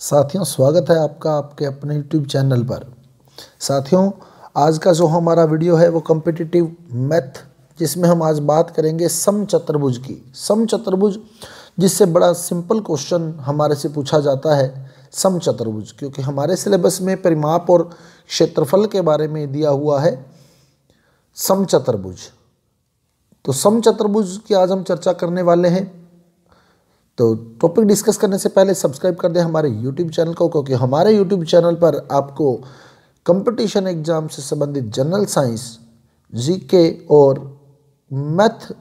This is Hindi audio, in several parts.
साथियों स्वागत है आपका आपके अपने यूट्यूब चैनल पर साथियों आज का जो हमारा वीडियो है वो कम्पिटिटिव मैथ जिसमें हम आज बात करेंगे सम चतुर्भुज की सम चतुर्भुज जिससे बड़ा सिंपल क्वेश्चन हमारे से पूछा जाता है सम चतुर्भुज क्योंकि हमारे सिलेबस में परिमाप और क्षेत्रफल के बारे में दिया हुआ है सम चतुर्भुज तो सम चतुर्भुज की आज हम चर्चा करने वाले हैं तो टॉपिक डिस्कस करने से पहले सब्सक्राइब कर दें हमारे यूट्यूब चैनल को क्योंकि हमारे यूट्यूब चैनल पर आपको कंपटीशन एग्जाम से संबंधित जनरल साइंस जीके और मैथ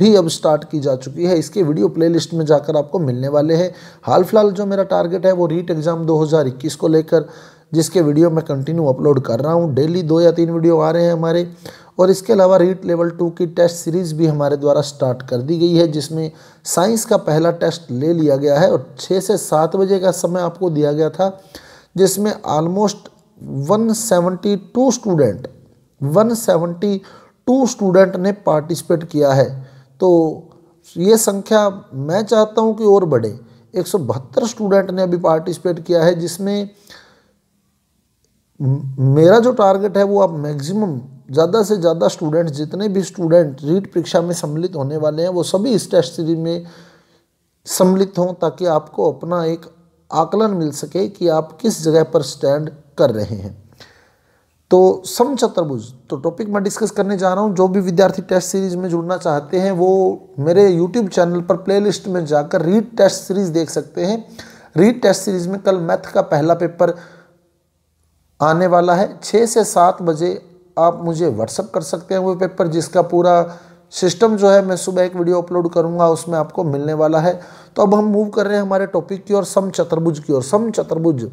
भी अब स्टार्ट की जा चुकी है इसके वीडियो प्लेलिस्ट में जाकर आपको मिलने वाले हैं हाल फिलहाल जो मेरा टारगेट है वो रीट एग्ज़ाम 2021 को लेकर जिसके वीडियो मैं कंटिन्यू अपलोड कर रहा हूँ डेली दो या तीन वीडियो आ रहे हैं हमारे और इसके अलावा रीट लेवल टू की टेस्ट सीरीज़ भी हमारे द्वारा स्टार्ट कर दी गई है जिसमें साइंस का पहला टेस्ट ले लिया गया है और छः से सात बजे का समय आपको दिया गया था जिसमें आलमोस्ट 172 स्टूडेंट टू स्टूडेंट ने पार्टिसिपेट किया है तो ये संख्या मैं चाहता हूँ कि और बढ़े एक स्टूडेंट ने अभी पार्टिसिपेट किया है जिसमें मेरा जो टारगेट है वो आप मैक्सिमम ज़्यादा से ज़्यादा स्टूडेंट्स जितने भी स्टूडेंट रीट परीक्षा में सम्मिलित होने वाले हैं वो सभी इस टेस्ट सीरीज में सम्मिलित हों ताकि आपको अपना एक आकलन मिल सके कि आप किस जगह पर स्टैंड कर रहे हैं तो चतुर्भुज तो टॉपिक मैं डिस्कस करने जा रहा हूँ जो भी विद्यार्थी टेस्ट सीरीज में जुड़ना चाहते हैं वो मेरे यूट्यूब चैनल पर प्लेलिस्ट में जाकर रीड टेस्ट सीरीज देख सकते हैं रीड टेस्ट सीरीज में कल मैथ का पहला पेपर आने वाला है छः से सात बजे आप मुझे व्हाट्सअप कर सकते हैं वो पेपर जिसका पूरा सिस्टम जो है मैं सुबह एक वीडियो अपलोड करूंगा उसमें आपको मिलने वाला है तो अब हम मूव कर रहे हैं हमारे टॉपिक की ओर सम चतुर्भुज की ओर सम चतुर्भुज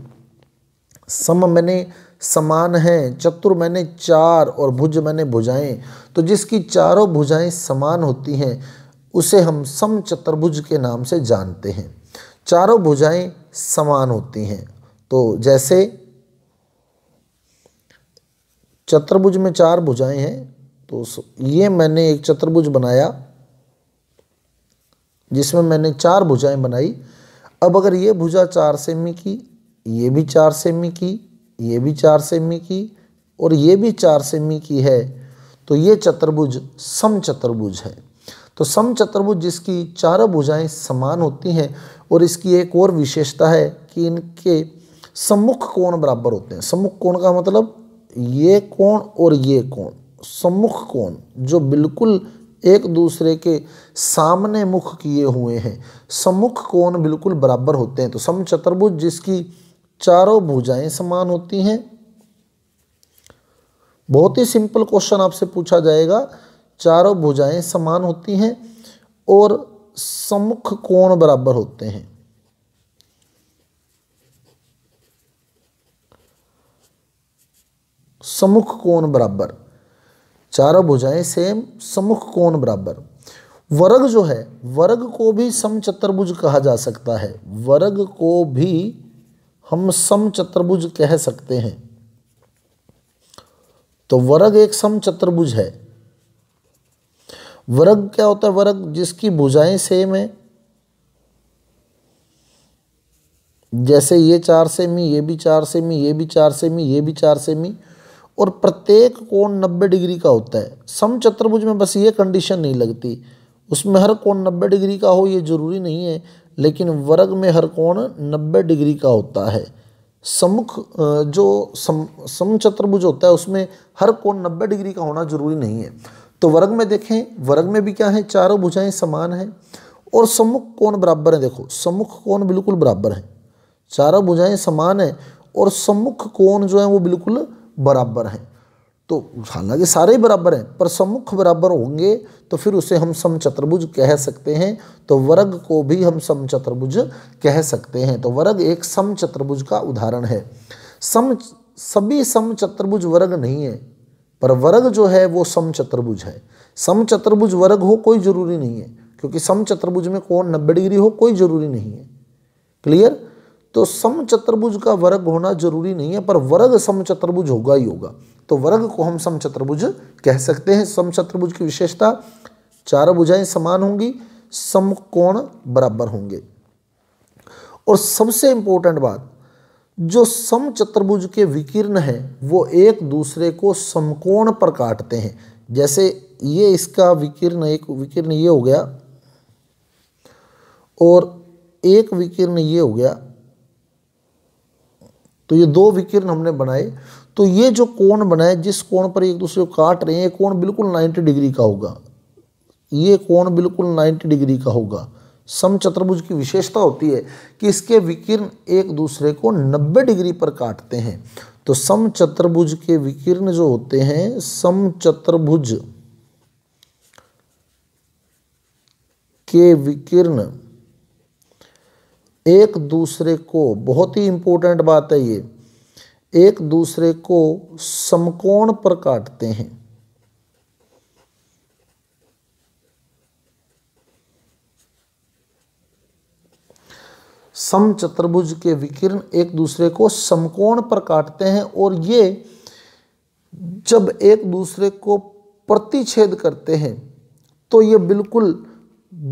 सम मैंने समान है चतुर मैंने चार और भुज मैंने भुजाएं तो जिसकी चारों भुजाएं समान होती हैं उसे हम सम चतुर्भुज के नाम से जानते हैं चारों भुजाएं समान होती हैं तो जैसे चतुर्भुज में चार भुजाएं हैं तो ये मैंने एक चतुर्भुज बनाया जिसमें मैंने चार भुजाएं बनाई अब अगर ये भुजा चार सेमी की ये भी चार सेमी की ये भी चार सेमी की और ये भी चार सेमी की है तो ये चतुर्भुज सम चतुर्भुज है तो सम चतुर्भुज जिसकी चारों भुजाएं समान होती हैं और इसकी एक और विशेषता है कि इनके सम्मुख कोण बराबर होते हैं सम्मुख कोण का मतलब ये कोण और ये कोण सम्मुख कोण जो बिल्कुल एक दूसरे के सामने मुख किए हुए हैं सम्मुख कोण बिल्कुल बराबर होते हैं तो सम चतुर्भुज जिसकी चारों भुजाएं समान होती हैं बहुत ही सिंपल क्वेश्चन आपसे पूछा जाएगा चारों भुजाएं समान होती हैं और सम्मुख कोण बराबर होते हैं समुख कोण बराबर चारों भुजाएं सेम समुख कोण बराबर वर्ग जो है वर्ग को भी सम चतुर्भुज कहा जा सकता है वर्ग को भी हम समचतुर्भुज कह सकते हैं तो वर्ग एक सम चतुर्भुज है वर्ग क्या होता है वर्ग जिसकी भुजाएं सेम है जैसे ये चार सेमी ये भी चार सेमी ये भी चार सेमी ये भी चार सेमी और प्रत्येक कोण नब्बे डिग्री का होता है सम चतुर्भुज में बस ये कंडीशन नहीं लगती उसमें हर कोण नब्बे डिग्री का हो ये जरूरी नहीं है लेकिन वर्ग में हर कोण नब्बे डिग्री का होता है सम्मुख जो सम सम चतुर्भुज होता है उसमें हर कोण नब्बे डिग्री का होना जरूरी नहीं है तो वर्ग में देखें वर्ग में भी क्या है चारों भुजाएं समान हैं और सम्मुख कोण बराबर है देखो सम्मुख कोण बिल्कुल बराबर है चारों भुजाएं समान है और सम्मुख कोण जो है वो बिल्कुल बराबर हैं तो हालांकि सारे ही बराबर हैं पर सम्मुख बराबर होंगे तो फिर उसे हम समचतुर्भुज कह सकते हैं तो वर्ग को भी हम समचतुर्भुज कह सकते हैं तो वर्ग एक समचतुर्भुज का उदाहरण है सम सभी समचतुर्भुज वर्ग नहीं है पर वर्ग जो है वो समचतुर्भुज है समचतुर्भुज वर्ग हो कोई जरूरी नहीं है क्योंकि समचतुर्भुज में कोण नब्बे डिग्री हो कोई जरूरी नहीं है क्लियर तो सम चतुर्भुज का वर्ग होना जरूरी नहीं है पर वर्ग सम चतुर्भुज होगा ही होगा तो वर्ग को हम सम चतुर्भुज कह सकते हैं सम चतुर्भुज की विशेषता चार भुजाएं समान होंगी सम कोण बराबर होंगे और सबसे इंपॉर्टेंट बात जो सम चतुर्भुज के विकीर्ण है वो एक दूसरे को समकोण पर काटते हैं जैसे ये इसका विकीर्ण एक विकीर्ण ये हो गया और एक विकीर्ण ये हो गया तो ये दो विकिरण हमने बनाए तो ये जो कोण बनाए जिस कोण पर एक दूसरे को काट रहे हैं ये कोण बिल्कुल 90 डिग्री का होगा ये कोण बिल्कुल 90 डिग्री का होगा सम चतुर्भुज की विशेषता होती है कि इसके विकिरण एक दूसरे को 90 डिग्री पर काटते हैं तो सम चतुर्भुज के विकिरण जो होते हैं सम चतुर्भुज के विकिरण एक दूसरे को बहुत ही इम्पोर्टेंट बात है ये एक दूसरे को समकोण पर काटते हैं सम चतुर्भुज के विकिरण एक दूसरे को समकोण पर काटते हैं और ये जब एक दूसरे को प्रतिच्छेद करते हैं तो ये बिल्कुल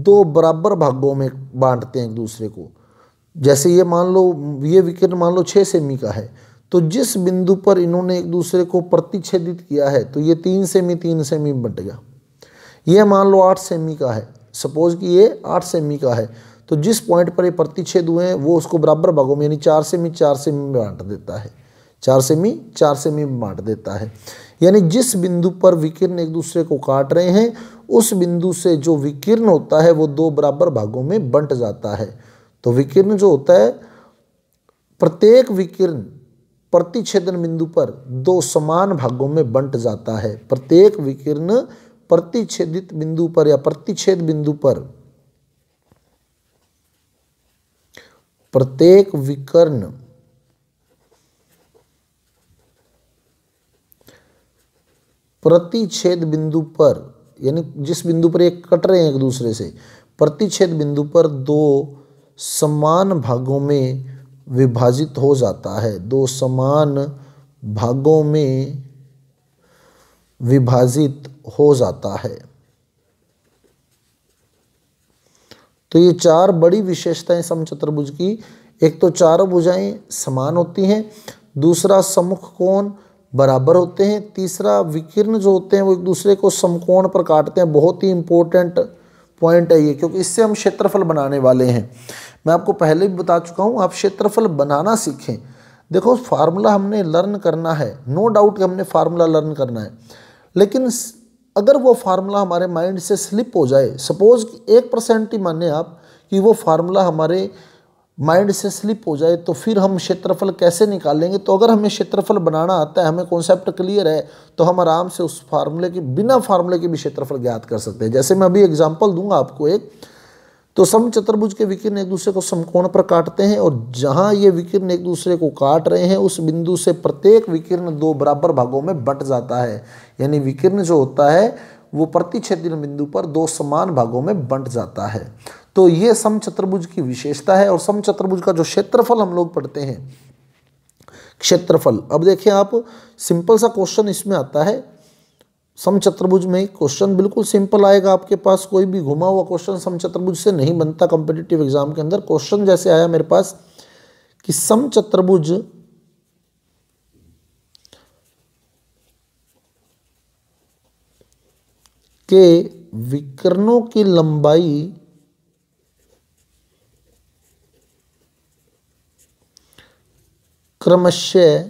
दो बराबर भागों में बांटते हैं एक दूसरे को जैसे ये मान लो ये विकेट मान लो छः सेमी का है तो जिस बिंदु पर इन्होंने एक दूसरे को प्रतिच्छेदित किया है तो ये तीन सेमी तीन सेमी बट गया ये मान लो आठ सेमी का है सपोज कि ये आठ सेमी का है तो जिस पॉइंट पर ये प्रतिच्छेद हुए हैं वो उसको बराबर भागों में यानी चार सेमी चार सेमी में बांट देता है चार सेमी चार सेमी में बांट देता है यानी जिस बिंदु पर विकिरण एक दूसरे को काट रहे हैं उस बिंदु से जो विकिरण होता है वो दो बराबर भागों में बंट जाता है तो विकिरण जो होता है प्रत्येक विकिरण प्रतिच्छेदन बिंदु पर दो समान भागों में बंट जाता है प्रत्येक विकिरण प्रतिच्छेदित बिंदु पर या प्रतिच्छेद बिंदु पर प्रत्येक विकर्ण प्रतिच्छेद बिंदु पर यानी जिस बिंदु पर ये कट रहे हैं एक दूसरे से प्रतिच्छेद बिंदु पर दो समान भागों में विभाजित हो जाता है दो समान भागों में विभाजित हो जाता है तो ये चार बड़ी विशेषताएं समचतुर्भुज की एक तो चारों भुजाएं समान होती हैं दूसरा समुख कोण बराबर होते हैं तीसरा विकिरण जो होते हैं वो एक दूसरे को समकोण पर काटते हैं बहुत ही इंपॉर्टेंट पॉइंट है ये क्योंकि इससे हम क्षेत्रफल बनाने वाले हैं मैं आपको पहले भी बता चुका हूँ आप क्षेत्रफल बनाना सीखें देखो फार्मूला हमने लर्न करना है नो डाउट कि हमने फार्मूला लर्न करना है लेकिन अगर वो फार्मूला हमारे माइंड से स्लिप हो जाए सपोज एक परसेंट ही माने आप कि वो फार्मूला हमारे माइंड से स्लिप हो जाए तो फिर हम क्षेत्रफल कैसे निकालेंगे तो अगर हमें क्षेत्रफल बनाना आता है हमें कॉन्सेप्ट क्लियर है तो हम आराम से उस फार्मूले के बिना फार्मूले के भी क्षेत्रफल ज्ञात कर सकते हैं जैसे मैं अभी एग्जाम्पल दूंगा आपको एक तो सम चतुर्भुज के विकिरण एक दूसरे को समकोण पर काटते हैं और जहां ये विकिरण एक दूसरे को काट रहे हैं उस बिंदु से प्रत्येक विकिरण दो बराबर भागों में बट जाता है यानी विकिरण जो होता है वो प्रतिच्छेदन बिंदु पर दो समान भागों में बंट जाता है तो ये सम चतुर्भुज की विशेषता है और सम चतुर्भुज का जो क्षेत्रफल हम लोग पढ़ते हैं क्षेत्रफल अब देखिए आप सिंपल सा क्वेश्चन इसमें आता है समचतुर्भुज में क्वेश्चन बिल्कुल सिंपल आएगा आपके पास कोई भी घुमा हुआ क्वेश्चन समचतुर्भुज से नहीं बनता कॉम्पिटेटिव एग्जाम के अंदर क्वेश्चन जैसे आया मेरे पास कि समचतुर्भुज के विकर्णों की लंबाई क्रमशः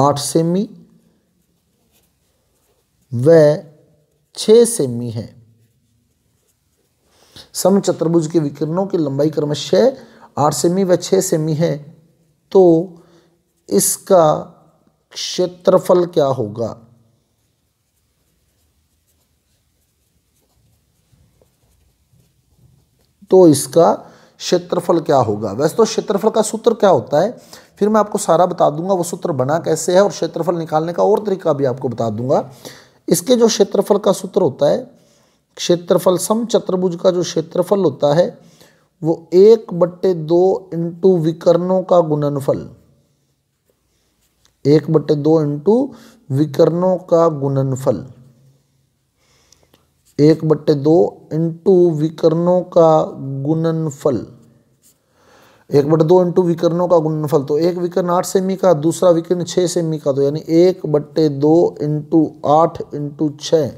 आठ सेमी व छ सेमी है सम चतुर्भुज के विकिरणों की लंबाई क्रमशः आठ सेमी व छ सेमी है तो इसका क्षेत्रफल क्या होगा तो इसका क्षेत्रफल क्या होगा वैसे तो क्षेत्रफल का सूत्र क्या होता है फिर मैं आपको सारा बता दूंगा वो सूत्र बना कैसे है और क्षेत्रफल निकालने का और तरीका भी आपको बता दूंगा इसके जो क्षेत्रफल का सूत्र होता है क्षेत्रफल सम चतुर्भुज का जो क्षेत्रफल होता है वो एक बट्टे दो इंटू विकर्णों का गुणनफल एक बट्टे दो इंटू विकर्णों का गुणनफल एक बट्टे दो इंटू विकर्णों का गुणनफल एक बट दो इंटू विकर्णों का गुणनफल तो एक विकर्ण आठ सेमी का दूसरा विकर्ण छः सेमी का तो यानी एक बट्टे दो इंटू आठ इंटू छः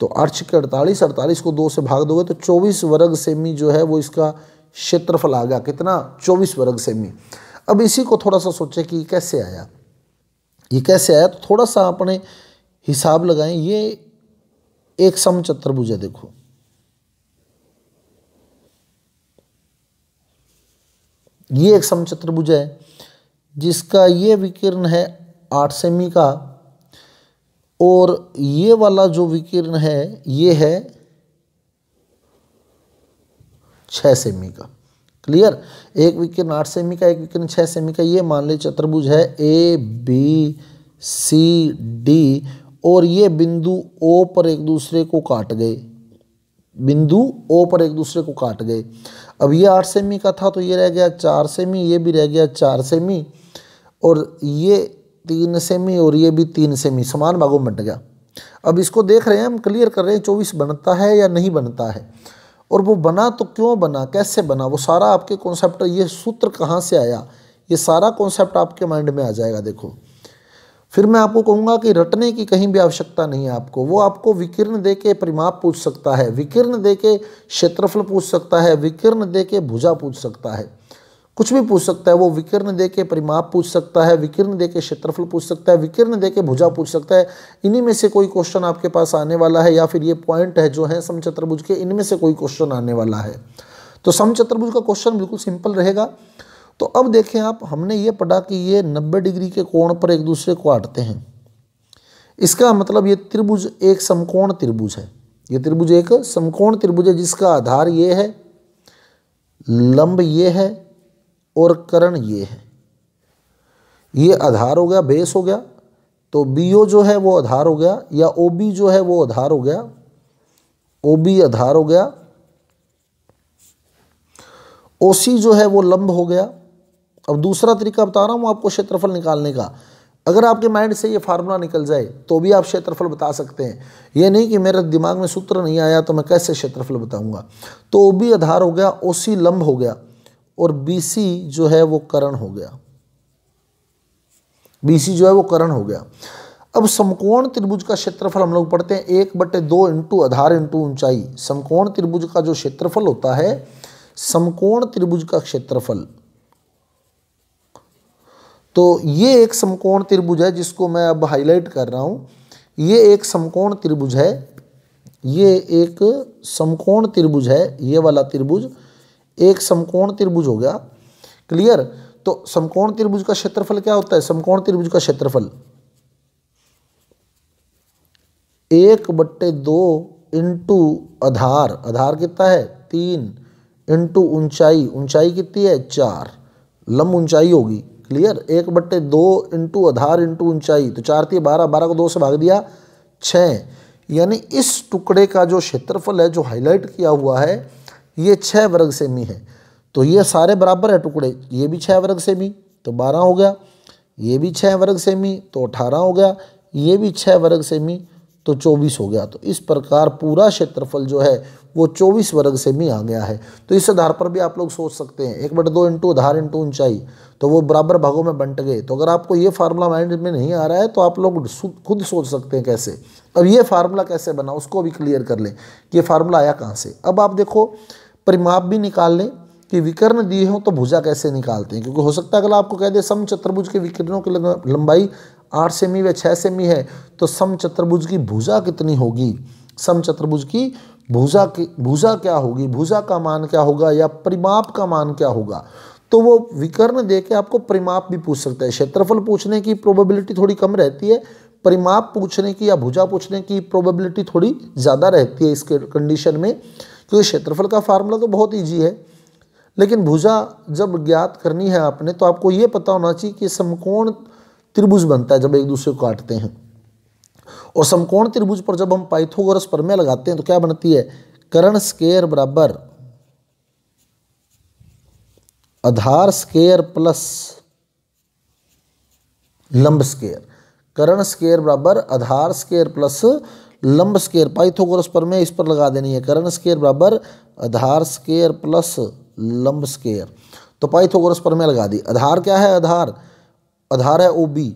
तो आठ छिक्के अड़तालीस अड़तालीस को दो से भाग दोगे तो चौबीस वर्ग सेमी जो है वो इसका क्षेत्रफल आ गया कितना चौबीस वर्ग सेमी अब इसी को थोड़ा सा सोचे कि कैसे आया ये कैसे आया तो थोड़ा सा अपने हिसाब लगाएं ये एक समचतुर्भुज है देखो ये एक समचतुर्भुज है जिसका ये विकिरण है आठ सेमी का और ये वाला जो विकिरण है ये है छः सेमी का क्लियर एक विकिरण आठ सेमी का एक विकिरण छः सेमी का ये मान ली चतुर्भुज है ए बी सी डी और ये बिंदु ओ पर एक दूसरे को काट गए बिंदु ओ पर एक दूसरे को काट गए अब ये आठ सेमी का था तो ये रह गया चार सेमी ये भी रह गया चार सेमी और ये तीन सेमी और ये भी तीन सेमी समान भागों में बंट गया अब इसको देख रहे हैं हम क्लियर कर रहे हैं चौबीस बनता है या नहीं बनता है और वो बना तो क्यों बना कैसे बना वो सारा आपके कॉन्सेप्ट ये सूत्र कहाँ से आया ये सारा कॉन्सेप्ट आपके माइंड में आ जाएगा देखो फिर मैं आपको कहूँगा कि रटने की कहीं भी आवश्यकता नहीं है आपको वो आपको विकिरण दे के परिमाप पूछ सकता है विकिरण दे के क्षेत्रफल पूछ सकता है विकिरण दे के भुजा पूछ सकता है कुछ भी पूछ सकता है वो विकिरण दे के परिमाप पूछ सकता है विकिरण दे के क्षेत्रफल पूछ सकता है विकिरण दे के भुजा पूछ सकता है इन्हीं में से कोई क्वेश्चन आपके पास आने वाला है या फिर ये पॉइंट है जो है सम चतुर्भुज के इनमें से कोई क्वेश्चन आने वाला है तो सम चतुर्भुज का क्वेश्चन बिल्कुल सिंपल रहेगा तो अब देखें आप हमने ये पढ़ा कि ये 90 डिग्री के कोण पर एक दूसरे को आटते हैं इसका मतलब ये त्रिभुज एक समकोण त्रिभुज है ये त्रिभुज एक समकोण त्रिभुज है जिसका आधार ये है लंब ये है और करण ये है ये आधार हो गया बेस हो गया तो बी जो है वो आधार हो गया या ओ बी जो है वो आधार हो गया ओ बी आधार हो गया ओ सी जो है वो लंब हो गया अब दूसरा तरीका बता रहा हूँ आपको क्षेत्रफल निकालने का अगर आपके माइंड से ये फार्मूला निकल जाए तो भी आप क्षेत्रफल बता सकते हैं ये नहीं कि मेरे दिमाग में सूत्र नहीं आया तो मैं कैसे क्षेत्रफल बताऊंगा तो ओ बी आधार हो गया ओ सी लंब हो गया और बी सी जो है वो करण हो गया बी सी जो है वो करण हो गया अब समकोण त्रिभुज का क्षेत्रफल हम लोग पढ़ते हैं एक बटे दो इंटू आधार इंटू ऊंचाई समकोण त्रिभुज का जो क्षेत्रफल होता है समकोण त्रिभुज का क्षेत्रफल तो ये एक समकोण त्रिभुज है जिसको मैं अब हाईलाइट कर रहा हूँ ये एक समकोण त्रिभुज है ये एक समकोण त्रिभुज है ये वाला त्रिभुज एक समकोण त्रिभुज हो गया क्लियर तो समकोण त्रिभुज का क्षेत्रफल क्या होता है समकोण त्रिभुज का क्षेत्रफल एक बट्टे दो इंटू आधार आधार कितना है तीन इंटू ऊंचाई ऊंचाई कितनी है चार लंब ऊंचाई होगी क्लियर एक बट्टे दो इंटू आधार इंटू ऊंचाई तो चार तीन बारह बारह को दो से भाग दिया छः यानी इस टुकड़े का जो क्षेत्रफल है जो हाईलाइट किया हुआ है ये छः वर्ग सेमी है तो ये सारे बराबर है टुकड़े ये भी छः वर्ग सेमी तो बारह हो गया ये भी छः वर्ग सेमी तो अठारह हो गया ये भी छः वर्ग सेमी तो चौबीस हो गया तो इस प्रकार पूरा क्षेत्रफल जो है वो चौबीस वर्ग सेमी आ गया है तो इस आधार पर भी आप लोग सोच सकते हैं एक बट दो इंटू आधार इंटू ऊंचाई तो वो बराबर भागों में बंट गए तो अगर आपको ये फार्मूला माइंड में नहीं आ रहा है तो आप लोग खुद सोच सकते हैं कैसे अब ये फार्मूला कैसे बना उसको भी क्लियर कर लें कि ये फार्मूला आया कहाँ से अब आप देखो परिमाप भी निकाल लें कि विकर्ण दिए हों तो भुजा कैसे निकालते हैं क्योंकि हो सकता है अगर आपको कह दे सम चतुर्भुज के विकर्णों की लंबाई आठ सेमी व छः सेमी है तो सम चतुर्भुज की भुजा कितनी होगी सम चतुर्भुज की भुजा की भुजा क्या होगी भुजा का मान क्या होगा या परिमाप का मान क्या होगा तो वो विकर्ण दे के आपको परिमाप भी पूछ सकता है क्षेत्रफल पूछने की प्रोबेबिलिटी थोड़ी कम रहती है परिमाप पूछने की या भुजा पूछने की प्रोबेबिलिटी थोड़ी ज़्यादा रहती है इसके कंडीशन में क्योंकि क्षेत्रफल का फार्मूला तो बहुत ईजी है लेकिन भुजा जब ज्ञात करनी है आपने तो आपको ये पता होना चाहिए कि समकोण त्रिभुज बनता है जब एक दूसरे को काटते हैं और समकोण त्रिभुज पर जब हम पाइथोगोरस प्रमेय लगाते हैं तो क्या बनती है करण स्केयर बराबर आधार स्केयर प्लस लंब स्केयर करण स्केयर बराबर आधार स्केयर प्लस लंब स्केयर पाइथोगोरस पर में इस पर लगा देनी है करण स्केयर बराबर आधार स्केयर प्लस लंब स्केयर तो पाइथोगोरस पर में लगा दी आधार क्या है आधार आधार है ओ बी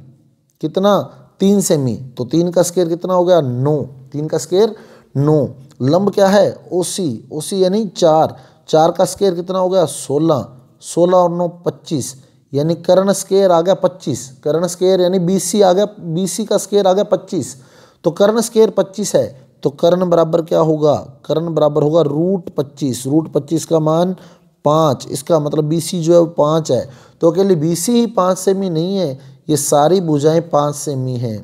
कितना तीन सेमी तो तीन का स्केयर कितना हो गया नो तीन का स्केयर नो लंब क्या है ओ सी ओ सी यानी चार चार का स्केयर कितना हो गया सोलह सोलह और नौ पच्चीस यानी कर्ण स्केयर आ गया पच्चीस कर्ण स्केयर यानी बीसी आ गया बीसी का स्केयर आ गया पच्चीस तो कर्ण स्केयर पच्चीस है तो कर्ण बराबर क्या होगा कर्ण बराबर होगा रूट पच्चीस रूट पच्चीस का मान पाँच इसका मतलब बी सी जो है वो पाँच है तो अकेले बी सी ही पाँच सेमी नहीं है ये सारी भुजाएं पाँच सेमी हैं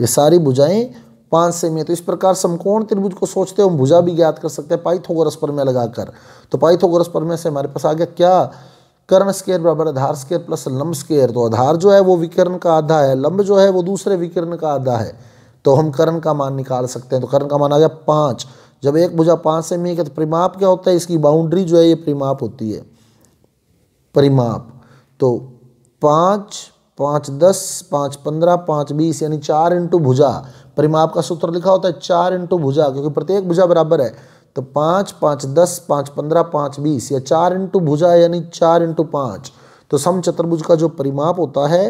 ये सारी भुजाएं पाँच से में तो इस प्रकार समकोण त्रिभुज को सोचते हम भुजा भी ज्ञात कर सकते हैं पाइथोगोरस प्रमेय लगाकर तो पाइथोगोरस प्रमेय से हमारे पास आ गया क्या कर्ण स्केयर बराबर आधार स्केयर प्लस लंब स्केयर तो आधार जो है वो विकर्ण का आधा है लंब जो है वो दूसरे विकर्ण का आधा है तो हम कर्ण का मान निकाल सकते हैं तो कर्ण का मान आ गया पाँच जब एक भुजा पाँच से मी तो परिमाप क्या होता है इसकी बाउंड्री जो है ये परिमाप होती है परिमाप तो पाँच पाँच दस पाँच पंद्रह पाँच बीस यानी चार इंटू भुजा परिमाप का सूत्र लिखा होता है चार इंटू भुजा क्योंकि प्रत्येक भुजा बराबर है तो पांच पांच दस पांच पंद्रह पांच बीस या चार इंटू भुजा यानी चार इंटू पांच तो सम चतुर्भुज का जो परिमाप होता है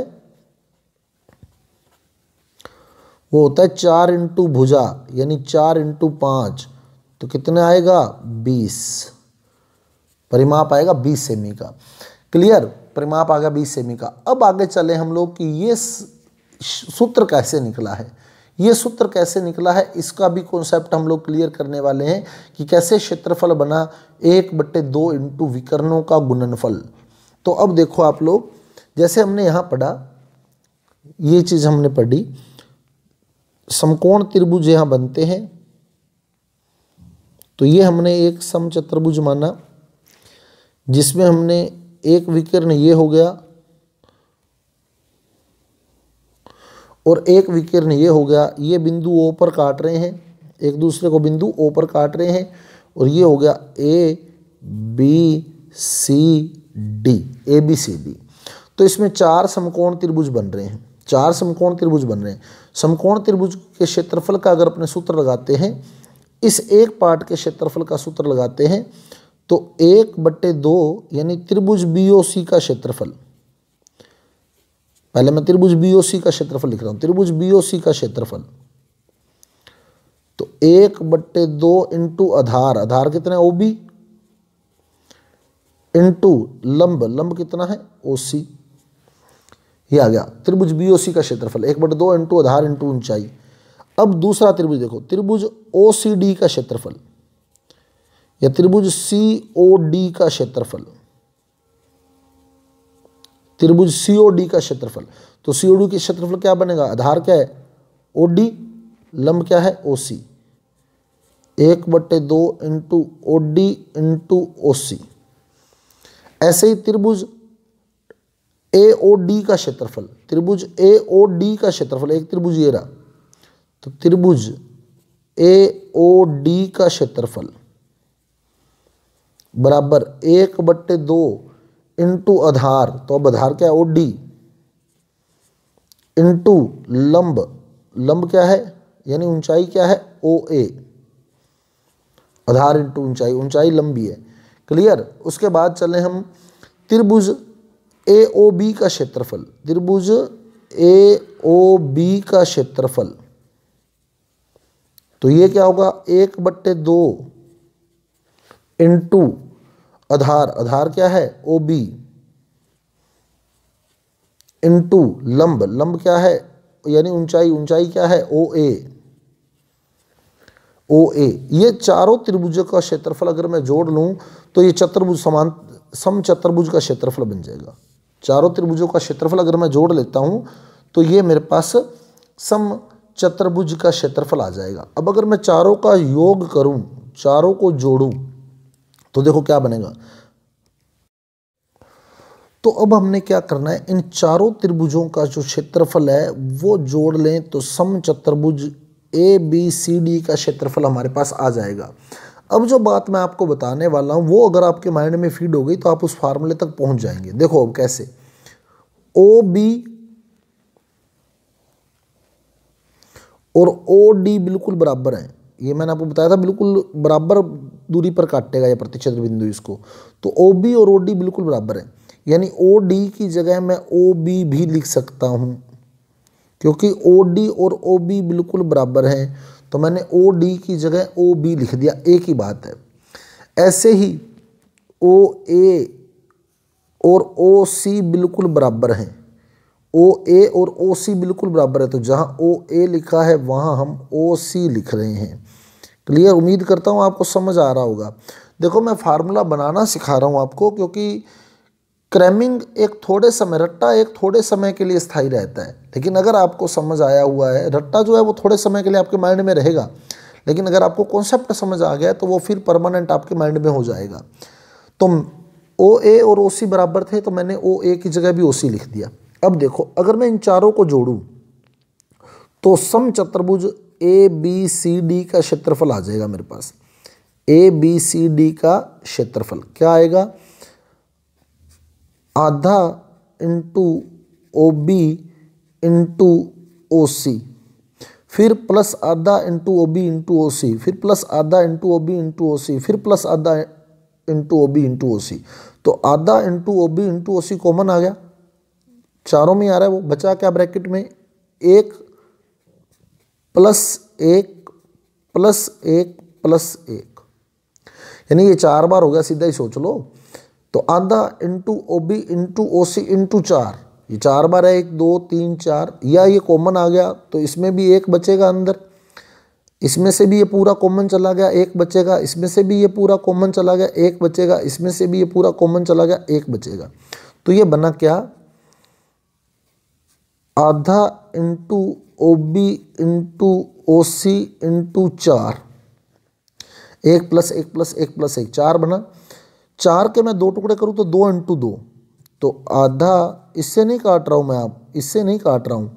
वो होता है चार इंटू भुजा यानी चार इंटू पांच तो कितने आएगा बीस परिमाप आएगा बीस सेमी का क्लियर परिमाप आ गया बीस सेमी का अब आगे चले हम लोग कि ये सूत्र कैसे निकला है ये सूत्र कैसे निकला है इसका भी कॉन्सेप्ट हम लोग क्लियर करने वाले हैं कि कैसे क्षेत्रफल बना एक बट्टे दो इंटू विकर्णों का गुणनफल तो अब देखो आप लोग जैसे हमने यहाँ पढ़ा ये चीज़ हमने पढ़ी समकोण त्रिभुज यहाँ बनते हैं तो ये हमने एक समचतुर्भुज माना जिसमें हमने एक विकर्ण ये हो गया और एक विकीर्ण ये हो गया ये बिंदु ओ पर काट रहे हैं एक दूसरे को बिंदु ओ पर काट रहे हैं और ये हो गया A B C D A B C D तो इसमें चार समकोण त्रिभुज बन रहे हैं चार समकोण त्रिभुज बन रहे हैं समकोण त्रिभुज के क्षेत्रफल का अगर अपने सूत्र लगाते हैं इस एक पार्ट के क्षेत्रफल का सूत्र लगाते हैं तो एक बट्टे दो यानी त्रिभुज बी ओ सी का क्षेत्रफल पहले मैं त्रिभुज बीओसी का क्षेत्रफल लिख रहा हूं त्रिभुज बीओसी का क्षेत्रफल तो एक बट्टे दो इंटू आधार आधार कितना है ओ बी इंटू लंब लंब कितना है ओ सी ये आ गया त्रिभुज बीओसी का क्षेत्रफल एक बट्टे दो इंटू आधार इंटू ऊंचाई अब दूसरा त्रिभुज देखो त्रिभुज ओ सी डी का क्षेत्रफल या त्रिभुज सी ओ डी का क्षेत्रफल त्रिभुज सी डी का क्षेत्रफल तो सीओडी डी के क्षेत्रफल क्या बनेगा आधार क्या है ओ डी लंब क्या है ओ सी एक बट्टे दो into O D into O C ऐसे ही त्रिभुज ए ओ डी का क्षेत्रफल त्रिभुज ए ओ डी का क्षेत्रफल एक त्रिभुज ये रहा तो त्रिभुज ए ओ डी का क्षेत्रफल बराबर एक बट्टे दो इंटू आधार तो अब आधार क्या है ओ डी इंटू लंब लंब क्या है यानी ऊंचाई क्या है ओ ए आधार इंटू ऊंचाई ऊंचाई लंबी है क्लियर उसके बाद चले हम त्रिभुज ए ओ बी का क्षेत्रफल त्रिभुज ए ओ बी का क्षेत्रफल तो ये क्या होगा एक बट्टे दो इंटू आधार आधार क्या है ओ बी इंटू लंब लंब क्या है यानी ऊंचाई ऊंचाई क्या है ओ ए ओ ए ये चारों त्रिभुजों का क्षेत्रफल अगर मैं जोड़ लूं तो ये चतुर्भुज समान सम चतुर्भुज का क्षेत्रफल बन जाएगा चारों त्रिभुजों का क्षेत्रफल अगर मैं जोड़ लेता हूं तो ये मेरे पास सम चतुर्भुज का क्षेत्रफल आ जाएगा अब अगर मैं चारों का योग करूं चारों को जोड़ू तो देखो क्या बनेगा तो अब हमने क्या करना है इन चारों त्रिभुजों का जो क्षेत्रफल है वो जोड़ लें तो सम चतुर्भुज ए बी सी डी का क्षेत्रफल हमारे पास आ जाएगा अब जो बात मैं आपको बताने वाला हूं वो अगर आपके माइंड में फीड हो गई तो आप उस फार्मूले तक पहुंच जाएंगे देखो अब कैसे ओ बी और ओ डी बिल्कुल बराबर हैं ये मैंने आपको बताया था बिल्कुल बराबर दूरी पर काटेगा ये प्रतिशत बिंदु इसको तो ओ बी और ओ डी बिल्कुल बराबर है यानी ओ डी की जगह मैं ओ बी भी लिख सकता हूँ क्योंकि ओ डी और ओ बी बिल्कुल बराबर हैं तो मैंने ओ डी की जगह ओ बी लिख दिया एक ही बात है ऐसे ही ओ ए और ओ सी बिल्कुल बराबर हैं ओ ए और ओ सी बिल्कुल बराबर है तो जहाँ ओ ए लिखा है वहाँ हम ओ सी लिख रहे हैं क्लियर तो उम्मीद करता हूँ आपको समझ आ रहा होगा देखो मैं फार्मूला बनाना सिखा रहा हूँ आपको क्योंकि क्रैमिंग एक थोड़े समय रट्टा एक थोड़े समय के लिए स्थायी रहता है लेकिन अगर आपको समझ आया हुआ है रट्टा जो है वो थोड़े समय के लिए आपके माइंड में रहेगा लेकिन अगर आपको कॉन्सेप्ट समझ आ गया तो वो फिर परमानेंट आपके माइंड में हो जाएगा तो ओ ए और ओ सी बराबर थे तो मैंने ओ ए की जगह भी ओ सी लिख दिया अब देखो अगर मैं इन चारों को जोड़ूँ तो सम चतुर्भुज ए बी सी डी का क्षेत्रफल आ जाएगा मेरे पास ए बी सी डी का क्षेत्रफल क्या आएगा आधा into O B into O C फिर प्लस आधा into O B into O C फिर प्लस आधा into O B into O C फिर प्लस आधा into O B into O C तो आधा into O B into O C common आ गया चारों में आ रहा है वो बचा क्या ब्रैकेट में एक प्लस एक प्लस एक प्लस एक यानी ये चार बार हो गया सीधा ही सोच लो तो आधा into O B into O C into चार ये चार बार है एक दो तीन चार या ये कॉमन आ गया तो इसमें भी एक बचेगा अंदर इसमें से भी ये पूरा कॉमन चला गया एक बचेगा इसमें से भी ये पूरा कॉमन चला गया एक बचेगा इसमें से भी ये पूरा कॉमन चला गया एक बचेगा तो ये बना क्या आधा into O B into O C into चार एक प्लस एक प्लस एक प्लस एक चार बना चार के मैं दो टुकड़े करूं तो दो इंटू दो तो आधा इससे नहीं काट रहा हूं मैं आप इससे नहीं काट रहा हूं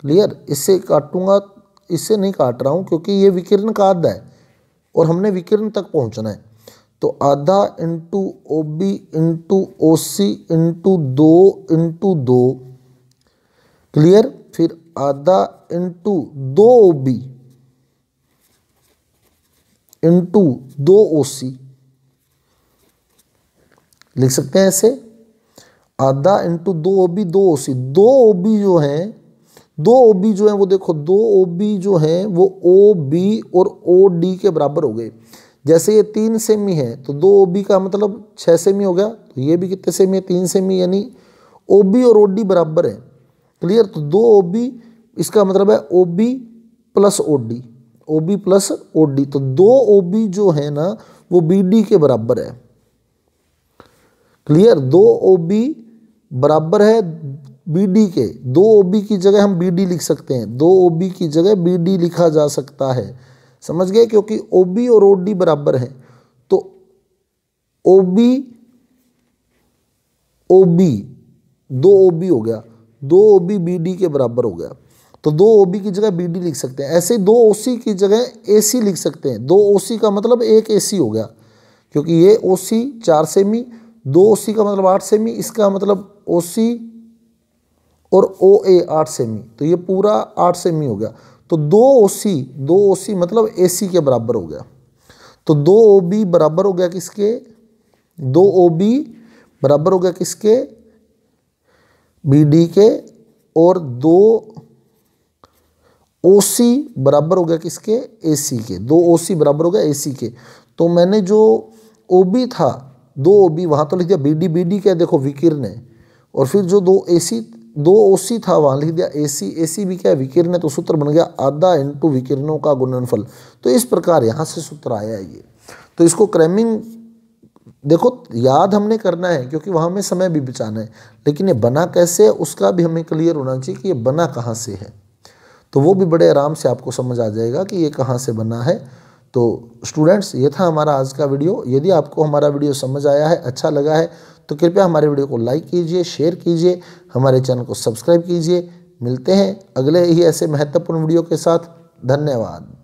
क्लियर इससे काटूंगा इससे नहीं काट रहा हूं क्योंकि ये विकिरण का आधा है और हमने विकिरण तक पहुंचना है तो आधा into O B into O C इंटू दो इंटू दो क्लियर फिर आधा इंटू दो ओ बी इंटू दो ओ सी लिख सकते हैं ऐसे आधा इंटू दो ओ बी दो ओ सी दो ओ बी जो है दो ओ बी जो है वो देखो दो ओ बी जो है वो ओ बी और ओ डी के बराबर हो गए जैसे ये तीन सेमी है तो दो ओ बी का मतलब छः सेमी हो गया तो ये भी कितने सेमी है तीन सेमी यानी ओ बी और ओ डी बराबर है क्लियर तो दो ओ बी इसका मतलब है O B plus O D O B plus O D तो दो ओ बी जो है ना वो बी डी के बराबर है क्लियर दो ओ बी बराबर है बी डी के दो ओ बी की जगह हम बी डी लिख सकते हैं दो ओ बी की जगह बी डी लिखा जा सकता है समझ गए क्योंकि ओ बी और ओ डी बराबर है तो ओ बी ओ बी दो ओ बी हो गया दो ओ बी बी डी के बराबर हो गया तो दो ओ की जगह बी लिख सकते हैं ऐसे दो ओ की जगह ए लिख सकते हैं दो ओ का मतलब एक ए हो गया क्योंकि ये ओ सी चार सेमी दो ओ का मतलब आठ सेमी इसका मतलब ओ और ओ ए आठ सेमी तो ये पूरा आठ सेमी हो गया तो दो ओ सी दो ओ सी मतलब ए सी के बराबर हो गया तो दो ओ बी बराबर हो गया किसके दो ओ बी बराबर हो गया किसके बी डी के और दो ओ सी बराबर हो गया किसके ए सी के दो ओ सी बराबर हो गया ए सी के तो मैंने जो ओ बी था दो ओ बी वहाँ तो लिख दिया बी डी बी डी क्या देखो है और फिर जो दो ए सी दो ओ सी था वहाँ लिख दिया ए सी ए सी भी क्या है विकिरणें तो सूत्र बन गया आधा इंटू विकिरणों का गुणनफल तो इस प्रकार यहाँ से सूत्र आया ये तो इसको क्रैमिंग देखो याद हमने करना है क्योंकि वहाँ हमें समय भी बचाना है लेकिन ये बना कैसे है उसका भी हमें क्लियर होना चाहिए कि ये बना कहाँ से है तो वो भी बड़े आराम से आपको समझ आ जाएगा कि ये कहाँ से बना है तो स्टूडेंट्स ये था हमारा आज का वीडियो यदि आपको हमारा वीडियो समझ आया है अच्छा लगा है तो कृपया हमारे वीडियो को लाइक कीजिए शेयर कीजिए हमारे चैनल को सब्सक्राइब कीजिए मिलते हैं अगले ही ऐसे महत्वपूर्ण वीडियो के साथ धन्यवाद